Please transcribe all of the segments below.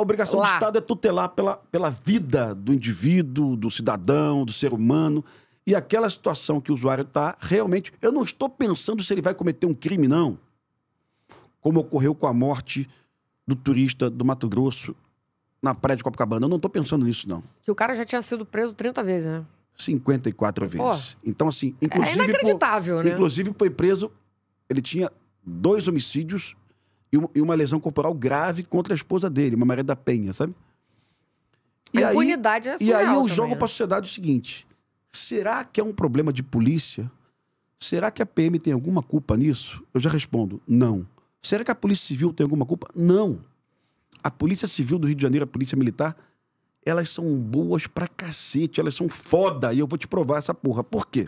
a obrigação Lá. do Estado é tutelar pela, pela vida do indivíduo, do cidadão, do ser humano. E aquela situação que o usuário está, realmente, eu não estou pensando se ele vai cometer um crime, não. Como ocorreu com a morte do turista do Mato Grosso na praia de Copacabana. Eu não estou pensando nisso, não. Que o cara já tinha sido preso 30 vezes, né? 54 vezes. então, assim, é inclusive. É inacreditável, por, né? Inclusive, foi preso. Ele tinha dois homicídios e uma lesão corporal grave contra a esposa dele, uma Maria da Penha, sabe? E a aí, impunidade é E aí eu também, jogo né? para a sociedade o seguinte: será que é um problema de polícia? Será que a PM tem alguma culpa nisso? Eu já respondo: não. Será que a Polícia Civil tem alguma culpa? Não. A Polícia Civil do Rio de Janeiro, a Polícia Militar, elas são boas pra cacete, elas são foda e eu vou te provar essa porra. Por quê?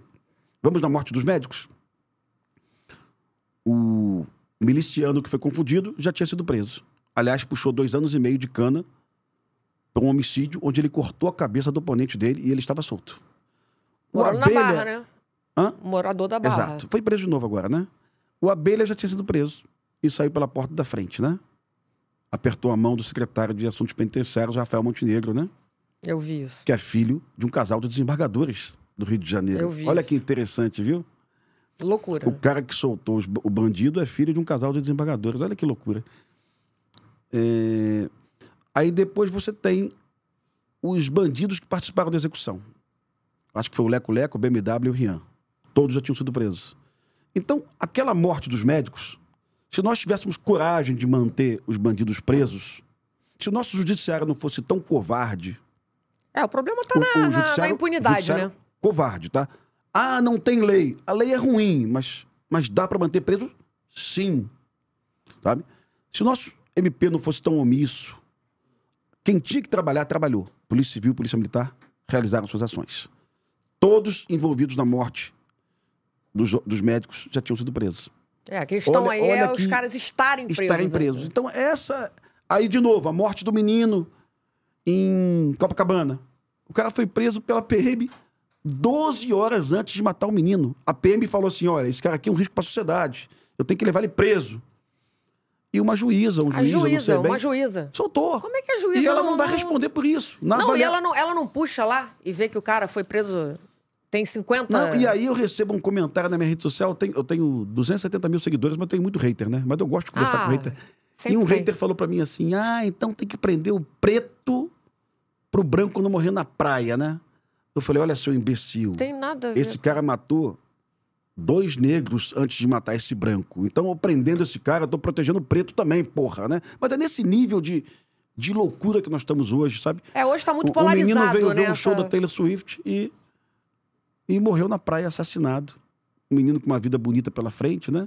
Vamos na morte dos médicos? miliciano que foi confundido já tinha sido preso. Aliás, puxou dois anos e meio de cana por um homicídio onde ele cortou a cabeça do oponente dele e ele estava solto. Morando o Abelha... na barra, né? Hã? Morador da barra. Exato. Foi preso de novo agora, né? O Abelha já tinha sido preso e saiu pela porta da frente, né? Apertou a mão do secretário de Assuntos Penitenciários, Rafael Montenegro, né? Eu vi isso. Que é filho de um casal de desembargadores do Rio de Janeiro. Eu vi Olha isso. que interessante, viu? Loucura. O cara que soltou os, o bandido é filho de um casal de desembargadores. Olha que loucura. É... Aí depois você tem os bandidos que participaram da execução. Acho que foi o Leco Leco, o BMW e o Rian. Todos já tinham sido presos. Então, aquela morte dos médicos, se nós tivéssemos coragem de manter os bandidos presos, se o nosso judiciário não fosse tão covarde. É, o problema está na, na, impunidade, né? Covarde, tá? Ah, não tem lei. A lei é ruim, mas, mas dá para manter preso? Sim. Sabe? Se o nosso MP não fosse tão omisso, quem tinha que trabalhar, trabalhou. Polícia Civil, Polícia Militar realizaram suas ações. Todos envolvidos na morte dos, dos médicos já tinham sido presos. É, a questão olha, aí é olha é os caras estarem presos. Estarem né? presos. Então, essa. Aí, de novo, a morte do menino em Copacabana. O cara foi preso pela PM. 12 horas antes de matar o menino. A PM falou assim: olha, esse cara aqui é um risco para a sociedade. Eu tenho que levar ele preso. E uma juíza, um a juiz, bem, uma juíza. Soltou. Como é que a juíza E ela não, não, não vai responder por isso. não, e ela não, ela não puxa lá e vê que o cara foi preso. Tem 50 não, E aí eu recebo um comentário na minha rede social. Eu tenho, eu tenho 270 mil seguidores, mas eu tenho muito hater, né? Mas eu gosto de conversar ah, com hater. E um hater falou para mim assim: ah, então tem que prender o preto pro branco não morrer na praia, né? Eu falei, olha, seu imbecil. Tem nada a ver. Esse cara matou dois negros antes de matar esse branco. Então, prendendo esse cara, eu tô protegendo o preto também, porra, né? Mas é nesse nível de, de loucura que nós estamos hoje, sabe? É, hoje tá muito o, polarizado, né? O menino veio ver um né, show da Taylor Swift e, e morreu na praia assassinado. Um menino com uma vida bonita pela frente, né?